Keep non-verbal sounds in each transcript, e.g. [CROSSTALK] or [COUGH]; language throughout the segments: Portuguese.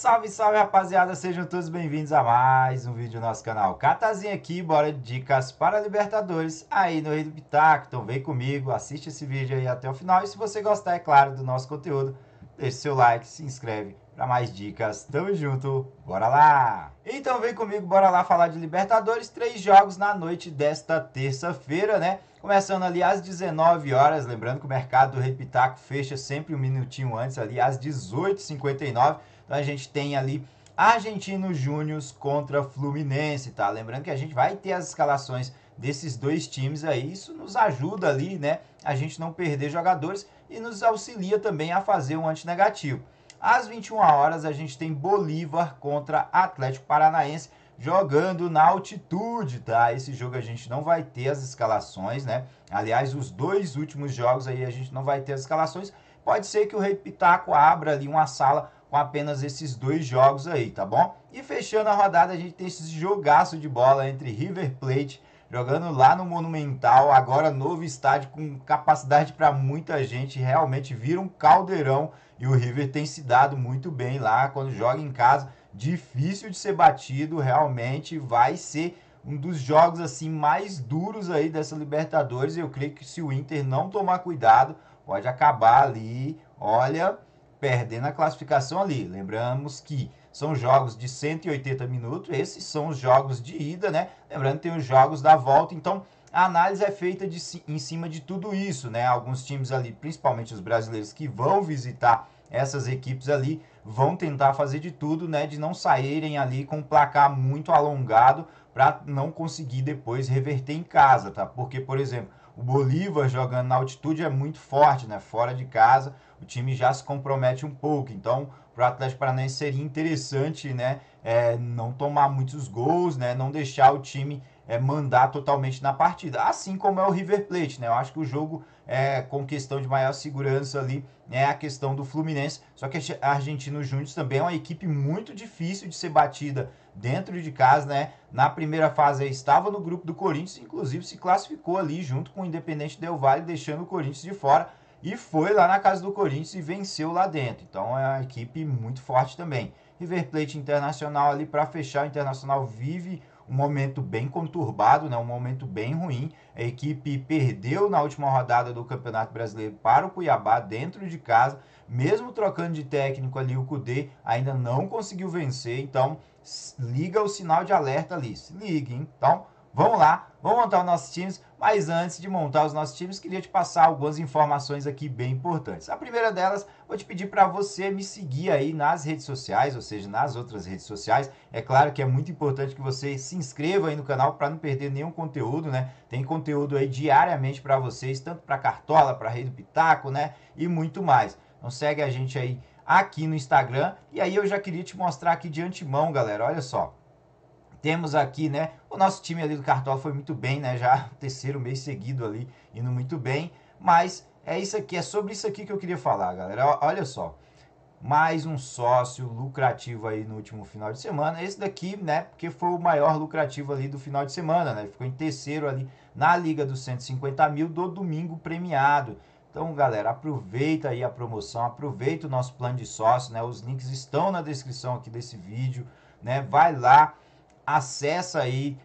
Salve, salve rapaziada, sejam todos bem-vindos a mais um vídeo do nosso canal. Catazinho aqui, bora de dicas para Libertadores aí no Rei do Pitaco. Então vem comigo, assiste esse vídeo aí até o final. E se você gostar, é claro, do nosso conteúdo, deixe seu like, se inscreve para mais dicas. Tamo junto, bora lá! Então vem comigo, bora lá falar de Libertadores. Três jogos na noite desta terça-feira, né? Começando ali às 19 horas, lembrando que o mercado do Repitaco fecha sempre um minutinho antes, ali às 18h59 então a gente tem ali Argentino Júnior contra Fluminense, tá? Lembrando que a gente vai ter as escalações desses dois times aí, isso nos ajuda ali, né? A gente não perder jogadores e nos auxilia também a fazer um antinegativo. Às 21 horas a gente tem Bolívar contra Atlético Paranaense jogando na altitude, tá? Esse jogo a gente não vai ter as escalações, né? Aliás, os dois últimos jogos aí a gente não vai ter as escalações. Pode ser que o Rei Pitaco abra ali uma sala com apenas esses dois jogos aí, tá bom? E fechando a rodada, a gente tem esse jogaço de bola entre River Plate jogando lá no Monumental, agora novo estádio com capacidade para muita gente, realmente vira um caldeirão e o River tem se dado muito bem lá quando joga em casa, difícil de ser batido, realmente vai ser um dos jogos assim mais duros aí dessa Libertadores. Eu creio que se o Inter não tomar cuidado, pode acabar ali, olha, perdendo a classificação ali. Lembramos que são jogos de 180 minutos, esses são os jogos de ida, né? Lembrando que tem os jogos da volta, então a análise é feita de, em cima de tudo isso, né? Alguns times ali, principalmente os brasileiros que vão visitar essas equipes ali, vão tentar fazer de tudo, né? De não saírem ali com um placar muito alongado para não conseguir depois reverter em casa, tá? Porque, por exemplo, o Bolívar jogando na altitude é muito forte, né? Fora de casa, o time já se compromete um pouco. Então, para o Atlético Paranaense seria interessante, né? É, não tomar muitos gols, né? Não deixar o time é, mandar totalmente na partida. Assim como é o River Plate, né? Eu acho que o jogo é, com questão de maior segurança ali é a questão do Fluminense. Só que a Argentino Júnior também é uma equipe muito difícil de ser batida dentro de casa, né? Na primeira fase estava no grupo do Corinthians, inclusive se classificou ali junto com o Independente Del Valle, deixando o Corinthians de fora e foi lá na casa do Corinthians e venceu lá dentro. Então é uma equipe muito forte também. River Plate Internacional ali para fechar, o Internacional vive um momento bem conturbado, né? um momento bem ruim. A equipe perdeu na última rodada do Campeonato Brasileiro para o Cuiabá dentro de casa, mesmo trocando de técnico ali o Cudê, ainda não conseguiu vencer. Então, liga o sinal de alerta ali. Se ligue, hein? Então, vamos lá, vamos montar os nossos times. Mas antes de montar os nossos times, queria te passar algumas informações aqui bem importantes. A primeira delas, vou te pedir para você me seguir aí nas redes sociais, ou seja, nas outras redes sociais. É claro que é muito importante que você se inscreva aí no canal para não perder nenhum conteúdo, né? Tem conteúdo aí diariamente para vocês, tanto para Cartola, para Rei do Pitaco, né? E muito mais. Então segue a gente aí aqui no Instagram. E aí eu já queria te mostrar aqui de antemão, galera, olha só. Temos aqui, né, o nosso time ali do Cartola foi muito bem, né, já [LAUGHS] terceiro mês seguido ali, indo muito bem. Mas é isso aqui, é sobre isso aqui que eu queria falar, galera, olha só mais um sócio lucrativo aí no último final de semana. Esse daqui, né, porque foi o maior lucrativo ali do final de semana, né? Ele ficou em terceiro ali na Liga dos 150 mil do domingo premiado. Então, galera, aproveita aí a promoção, aproveita o nosso plano de sócio, né? Os links estão na descrição aqui desse vídeo, né? Vai lá, acessa aí,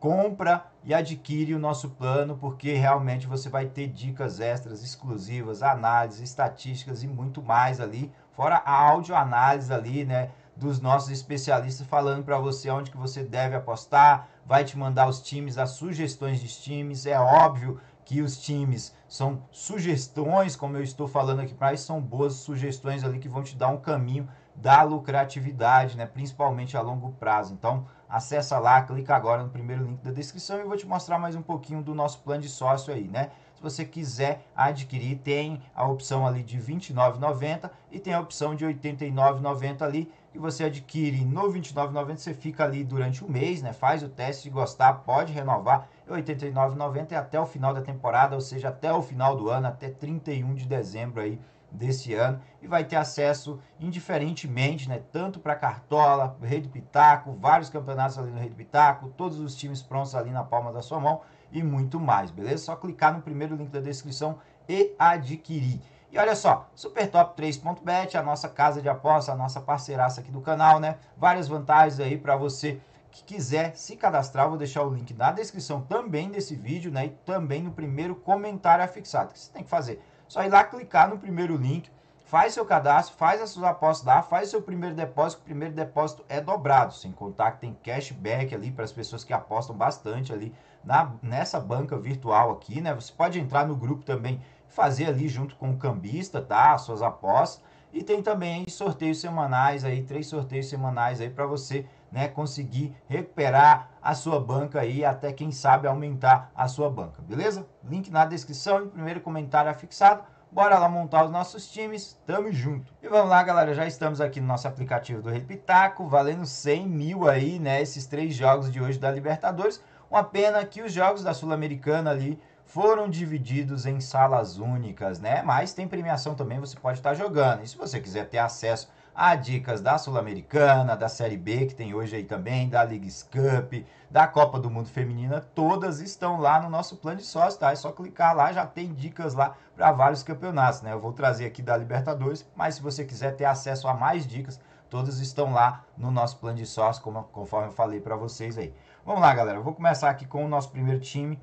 compra e adquire o nosso plano, porque realmente você vai ter dicas extras, exclusivas, análises, estatísticas e muito mais ali, fora a áudio análise ali, né? dos nossos especialistas falando para você onde que você deve apostar, vai te mandar os times, as sugestões de times, é óbvio que os times são sugestões, como eu estou falando aqui para são boas sugestões ali que vão te dar um caminho da lucratividade, né? principalmente a longo prazo. Então, acessa lá, clica agora no primeiro link da descrição e vou te mostrar mais um pouquinho do nosso plano de sócio aí, né? Se você quiser adquirir, tem a opção ali de R$29,90 e tem a opção de R$89,90 ali e você adquire no 29,90, você fica ali durante um mês, né? Faz o teste, se gostar, pode renovar. É e 89,90 e é até o final da temporada, ou seja, até o final do ano, até 31 de dezembro aí desse ano e vai ter acesso indiferentemente, né, tanto para Cartola, Rede Pitaco, vários campeonatos ali no Rede Pitaco, todos os times prontos ali na palma da sua mão e muito mais, beleza? Só clicar no primeiro link da descrição e adquirir. E olha só, supertop3.bet, a nossa casa de aposta, a nossa parceiraça aqui do canal, né? Várias vantagens aí para você que quiser se cadastrar, vou deixar o link na descrição também desse vídeo, né? E também no primeiro comentário afixado. O que você tem que fazer? Só ir lá clicar no primeiro link, faz seu cadastro, faz as suas apostas lá, faz seu primeiro depósito, o primeiro depósito é dobrado, sem contar que tem cashback ali para as pessoas que apostam bastante ali na, nessa banca virtual aqui, né? Você pode entrar no grupo também fazer ali junto com o cambista, tá? Suas apostas. E tem também sorteios semanais aí, três sorteios semanais aí para você, né, conseguir recuperar a sua banca aí, até quem sabe aumentar a sua banca, beleza? Link na descrição e primeiro comentário afixado. É Bora lá montar os nossos times, tamo junto. E vamos lá, galera, já estamos aqui no nosso aplicativo do Repitaco, valendo 100 mil aí, né, esses três jogos de hoje da Libertadores. Uma pena que os jogos da Sul-Americana ali foram divididos em salas únicas, né? Mas tem premiação também, você pode estar jogando. E se você quiser ter acesso a dicas da Sul-Americana, da Série B, que tem hoje aí também, da Liga Cup, da Copa do Mundo Feminina, todas estão lá no nosso plano de sócio, tá? É só clicar lá, já tem dicas lá para vários campeonatos, né? Eu vou trazer aqui da Libertadores, mas se você quiser ter acesso a mais dicas, todas estão lá no nosso plano de sócio, como, conforme eu falei para vocês aí. Vamos lá, galera. Eu vou começar aqui com o nosso primeiro time,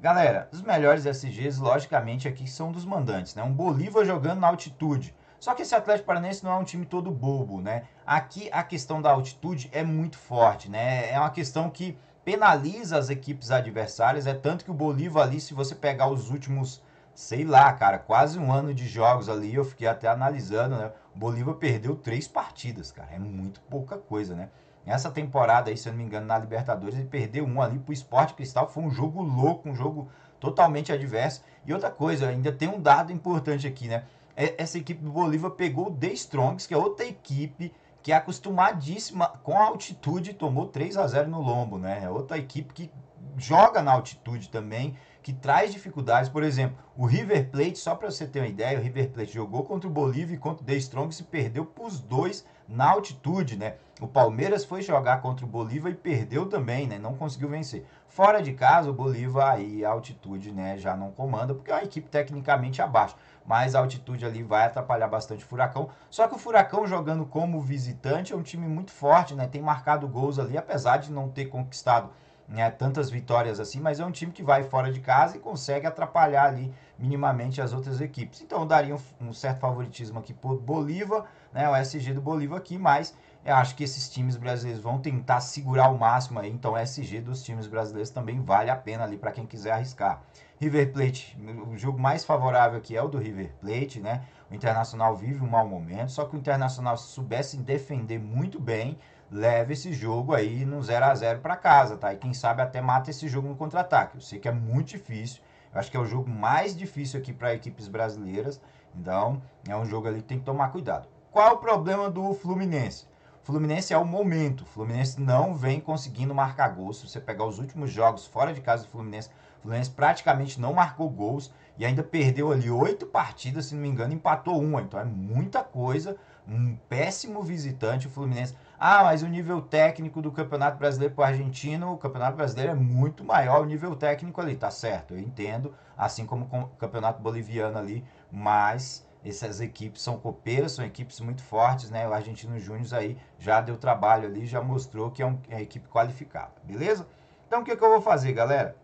Galera, os melhores SGs, logicamente, aqui são dos mandantes, né? Um Bolívar jogando na altitude. Só que esse Atlético Paranaense não é um time todo bobo, né? Aqui a questão da altitude é muito forte, né? É uma questão que penaliza as equipes adversárias. É tanto que o Bolívar ali, se você pegar os últimos, sei lá, cara, quase um ano de jogos ali, eu fiquei até analisando, né? O Bolívar perdeu três partidas, cara. É muito pouca coisa, né? Nessa temporada aí, se eu não me engano, na Libertadores, ele perdeu um ali pro Esporte Cristal. Foi um jogo louco, um jogo totalmente adverso. E outra coisa, ainda tem um dado importante aqui, né? É, essa equipe do Bolívar pegou o The Strongs, que é outra equipe que é acostumadíssima com a altitude, tomou 3 a 0 no Lombo, né? É outra equipe que joga na altitude também que traz dificuldades. Por exemplo, o River Plate, só para você ter uma ideia, o River Plate jogou contra o Bolívia e contra o The Strong se perdeu para os dois na altitude, né? O Palmeiras foi jogar contra o Bolívar e perdeu também, né? Não conseguiu vencer. Fora de casa, o Bolívar aí a altitude, né, já não comanda, porque é uma equipe tecnicamente abaixo. Mas a altitude ali vai atrapalhar bastante o Furacão. Só que o Furacão jogando como visitante é um time muito forte, né? Tem marcado gols ali, apesar de não ter conquistado né, tantas vitórias assim, mas é um time que vai fora de casa e consegue atrapalhar ali minimamente as outras equipes. Então daria um, um certo favoritismo aqui por Bolívar, né, o SG do Bolívar aqui, mas eu acho que esses times brasileiros vão tentar segurar o máximo aí, então o SG dos times brasileiros também vale a pena ali para quem quiser arriscar. River Plate, o jogo mais favorável aqui é o do River Plate, né? O Internacional vive um mau momento, só que o Internacional se soubesse defender muito bem, Leve esse jogo aí num 0 a 0 para casa, tá? E quem sabe até mata esse jogo no contra-ataque. Eu sei que é muito difícil, eu acho que é o jogo mais difícil aqui para equipes brasileiras, então é um jogo ali que tem que tomar cuidado. Qual o problema do Fluminense? Fluminense é o momento, Fluminense não vem conseguindo marcar gols. Se você pegar os últimos jogos fora de casa do Fluminense, o Fluminense praticamente não marcou gols e ainda perdeu ali oito partidas, se não me engano, empatou uma. Então é muita coisa, um péssimo visitante o Fluminense ah, mas o nível técnico do Campeonato Brasileiro para o argentino, o Campeonato Brasileiro é muito maior o nível técnico ali, tá certo? Eu entendo, assim como o Campeonato Boliviano ali, mas essas equipes são copeiras, são equipes muito fortes, né? O Argentino Júnior aí já deu trabalho ali, já mostrou que é, um, é uma equipe qualificada, beleza? Então o que, é que eu vou fazer, galera?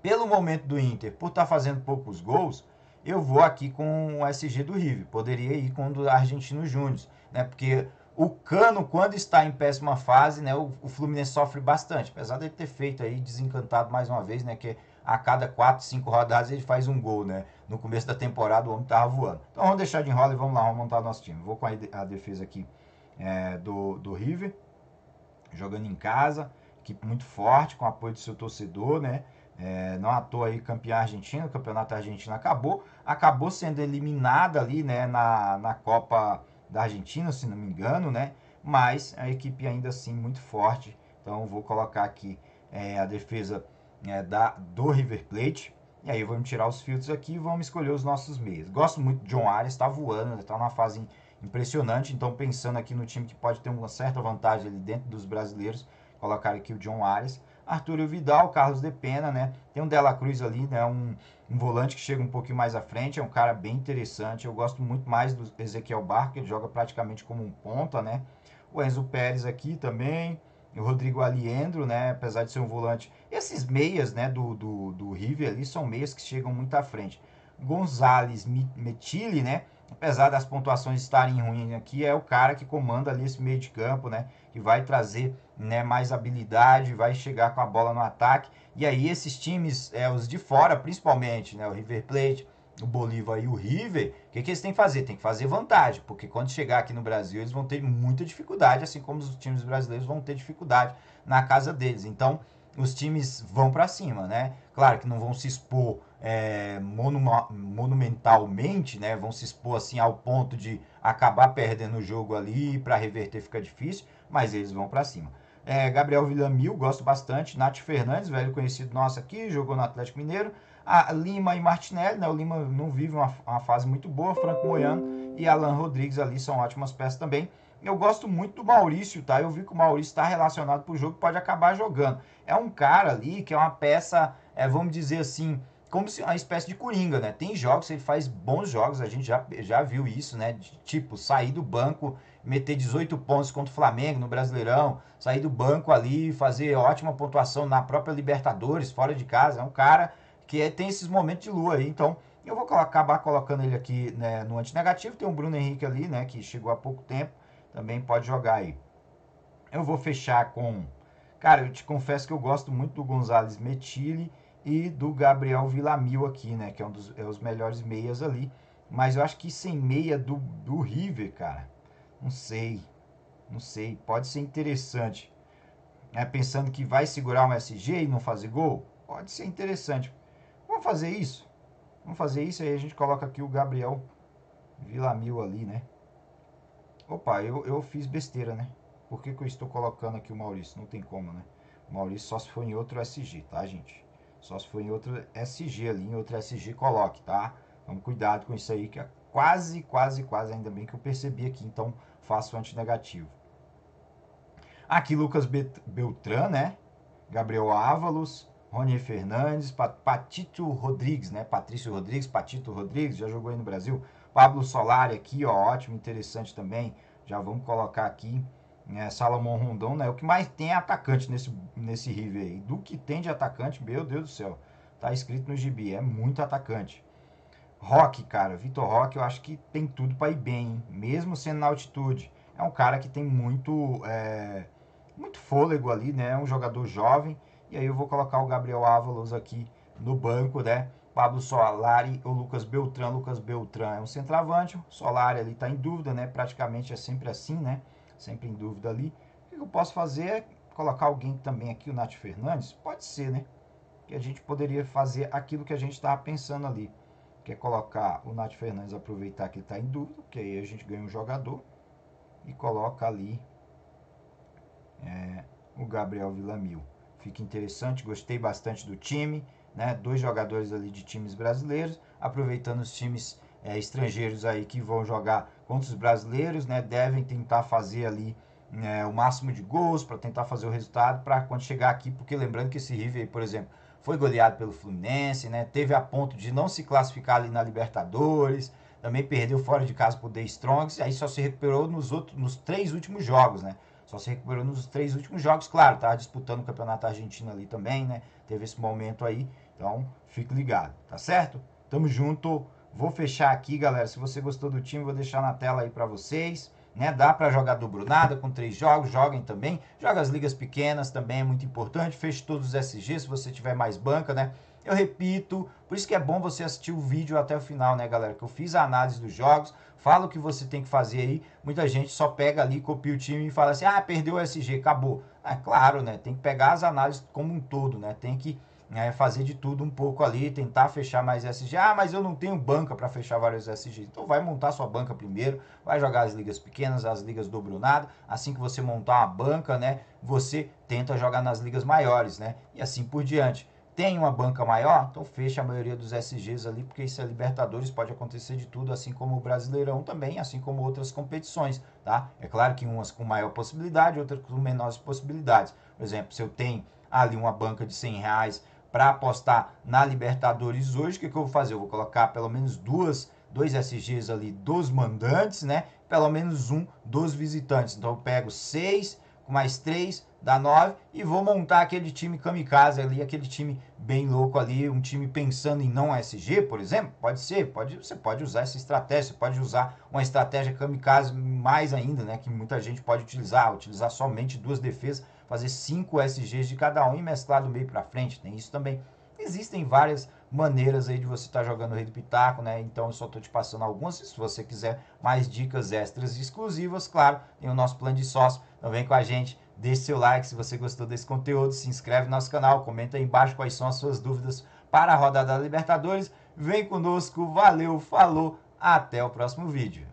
Pelo momento do Inter, por estar tá fazendo poucos gols, eu vou aqui com o SG do River. Poderia ir com o do Argentino Júnior, né? Porque o Cano, quando está em péssima fase, né, o, o, Fluminense sofre bastante, apesar dele ter feito aí desencantado mais uma vez, né, que a cada 4, 5 rodadas ele faz um gol, né? No começo da temporada o homem estava voando. Então vamos deixar de enrola e vamos lá, vamos montar nosso time. Vou com a, a defesa aqui é, do, do River, jogando em casa, equipe muito forte, com apoio do seu torcedor, né? É, não à toa aí campeã argentina, o campeonato argentino acabou, acabou sendo eliminada ali, né, na, na Copa da Argentina, se não me engano, né? Mas a equipe ainda assim muito forte. Então vou colocar aqui é, a defesa é, da, do River Plate. E aí vamos tirar os filtros aqui e vamos escolher os nossos meios. Gosto muito de John Arias, está voando, está numa fase impressionante. Então pensando aqui no time que pode ter uma certa vantagem ali dentro dos brasileiros, colocar aqui o John Arias. Arturo Vidal, Carlos De Pena, né? Tem um Dela Cruz ali, né? Um, um volante que chega um pouquinho mais à frente, é um cara bem interessante. Eu gosto muito mais do Ezequiel Barco, ele joga praticamente como um ponta, né? O Enzo Pérez aqui também, o Rodrigo Aliendro, né? Apesar de ser um volante. Esses meias, né, do, do, do River ali são meias que chegam muito à frente. Gonzalez Metili, né? apesar das pontuações estarem ruins aqui, é o cara que comanda ali esse meio de campo, né? Que vai trazer né, mais habilidade, vai chegar com a bola no ataque. E aí esses times, é, os de fora principalmente, né? O River Plate, o Bolívar e o River, o que, que eles têm que fazer? Tem que fazer vantagem, porque quando chegar aqui no Brasil eles vão ter muita dificuldade, assim como os times brasileiros vão ter dificuldade na casa deles. Então, os times vão para cima, né? Claro que não vão se expor é, monumentalmente, né? Vão se expor assim ao ponto de acabar perdendo o jogo ali para reverter fica difícil, mas eles vão para cima. É, Gabriel Villamil, gosto bastante. Nath Fernandes, velho conhecido nosso aqui, jogou no Atlético Mineiro. A Lima e Martinelli, né? O Lima não vive uma, uma fase muito boa. Franco Moiano e Alan Rodrigues ali são ótimas peças também. Eu gosto muito do Maurício, tá? Eu vi que o Maurício está relacionado para o jogo, pode acabar jogando. É um cara ali que é uma peça, é, vamos dizer assim, como se uma espécie de coringa, né? Tem jogos, ele faz bons jogos, a gente já, já viu isso, né? De, tipo, sair do banco, meter 18 pontos contra o Flamengo no Brasileirão, sair do banco ali, fazer ótima pontuação na própria Libertadores, fora de casa. É um cara que é, tem esses momentos de lua aí, então. Eu vou acabar colocando ele aqui né, no antinegativo. Tem o Bruno Henrique ali, né? Que chegou há pouco tempo também pode jogar aí. Eu vou fechar com. Cara, eu te confesso que eu gosto muito do Gonzalez Metili e do Gabriel Villamil aqui, né? Que é um dos é os melhores meias ali. Mas eu acho que sem meia do, do River, cara. Não sei. Não sei. Pode ser interessante. É, pensando que vai segurar um SG e não fazer gol. Pode ser interessante. Vamos fazer isso? Vamos fazer isso aí. A gente coloca aqui o Gabriel Villamil ali, né? Opa, eu, eu fiz besteira, né? Por que, que eu estou colocando aqui o Maurício? Não tem como, né? O Maurício só se for em outro SG, tá, gente? Só se for em outro SG ali, em outro SG coloque, tá? Então, cuidado com isso aí, que é quase, quase, quase, ainda bem que eu percebi aqui. Então, faço antinegativo. Aqui, Lucas Beltran, né? Gabriel Ávalos, Rony Fernandes, Patito Rodrigues, né? Patrício Rodrigues, Patito Rodrigues, já jogou aí no Brasil. Pablo Solari aqui, ó, ótimo, interessante também. Já vamos colocar aqui. É, Salomão Rondon, né? O que mais tem é atacante nesse, nesse River aí. Do que tem de atacante, meu Deus do céu. Tá escrito no gibi, é muito atacante. Rock, cara, Vitor Rock, eu acho que tem tudo para ir bem, hein? mesmo sendo na altitude. É um cara que tem muito é, muito fôlego ali, né? É um jogador jovem. E aí eu vou colocar o Gabriel Ávalos aqui no banco, né? Pablo Solari ou Lucas Beltrán. Lucas Beltrán é um centroavante. Solari ali está em dúvida, né? Praticamente é sempre assim, né? Sempre em dúvida ali. O que eu posso fazer é colocar alguém também aqui, o Nath Fernandes? Pode ser, né? Que a gente poderia fazer aquilo que a gente estava pensando ali. Que é colocar o Nath Fernandes, aproveitar que ele está em dúvida, que aí a gente ganha um jogador. E coloca ali é, o Gabriel Villamil. Fica interessante, gostei bastante do time né? Dois jogadores ali de times brasileiros, aproveitando os times é, estrangeiros aí que vão jogar contra os brasileiros, né? Devem tentar fazer ali né, o máximo de gols para tentar fazer o resultado para quando chegar aqui, porque lembrando que esse River, por exemplo, foi goleado pelo Fluminense, né? Teve a ponto de não se classificar ali na Libertadores, também perdeu fora de casa pro The Strongs, aí só se recuperou nos outros, nos três últimos jogos, né? Só se recuperou nos três últimos jogos, claro, tá disputando o Campeonato Argentino ali também, né? Teve esse momento aí então, fique ligado, tá certo? Tamo junto. Vou fechar aqui, galera. Se você gostou do time, vou deixar na tela aí para vocês. Né? Dá para jogar dobrunada com três jogos, joguem também. Joga as ligas pequenas também, é muito importante. Feche todos os SG se você tiver mais banca, né? Eu repito, por isso que é bom você assistir o vídeo até o final, né, galera? Que eu fiz a análise dos jogos, falo o que você tem que fazer aí. Muita gente só pega ali, copia o time e fala assim: "Ah, perdeu o SG, acabou". É claro, né? Tem que pegar as análises como um todo, né? Tem que é fazer de tudo um pouco ali, tentar fechar mais SG. Ah, mas eu não tenho banca para fechar vários SG. Então vai montar sua banca primeiro, vai jogar as ligas pequenas, as ligas do Brunado. Assim que você montar a banca, né, você tenta jogar nas ligas maiores, né? E assim por diante. Tem uma banca maior, então fecha a maioria dos SGs ali, porque isso é Libertadores, pode acontecer de tudo, assim como o Brasileirão também, assim como outras competições, tá? É claro que umas com maior possibilidade, outras com menores possibilidades. Por exemplo, se eu tenho ali uma banca de 100 reais para apostar na Libertadores hoje, o que, que eu vou fazer? Eu vou colocar pelo menos duas, dois SGs ali dos mandantes, né? Pelo menos um dos visitantes. Então eu pego seis, mais três, dá nove, e vou montar aquele time kamikaze ali, aquele time bem louco ali, um time pensando em não SG, por exemplo. Pode ser, pode, você pode usar essa estratégia, você pode usar uma estratégia kamikaze mais ainda, né? Que muita gente pode utilizar, utilizar somente duas defesas fazer 5 SGs de cada um e mesclar do meio para frente, tem isso também. Existem várias maneiras aí de você estar tá jogando Rei do Pitaco, né? Então eu só estou te passando algumas, se você quiser mais dicas extras e exclusivas, claro, tem o nosso plano de sócio, então vem com a gente, deixe seu like se você gostou desse conteúdo, se inscreve no nosso canal, comenta aí embaixo quais são as suas dúvidas para a rodada da Libertadores. Vem conosco, valeu, falou, até o próximo vídeo.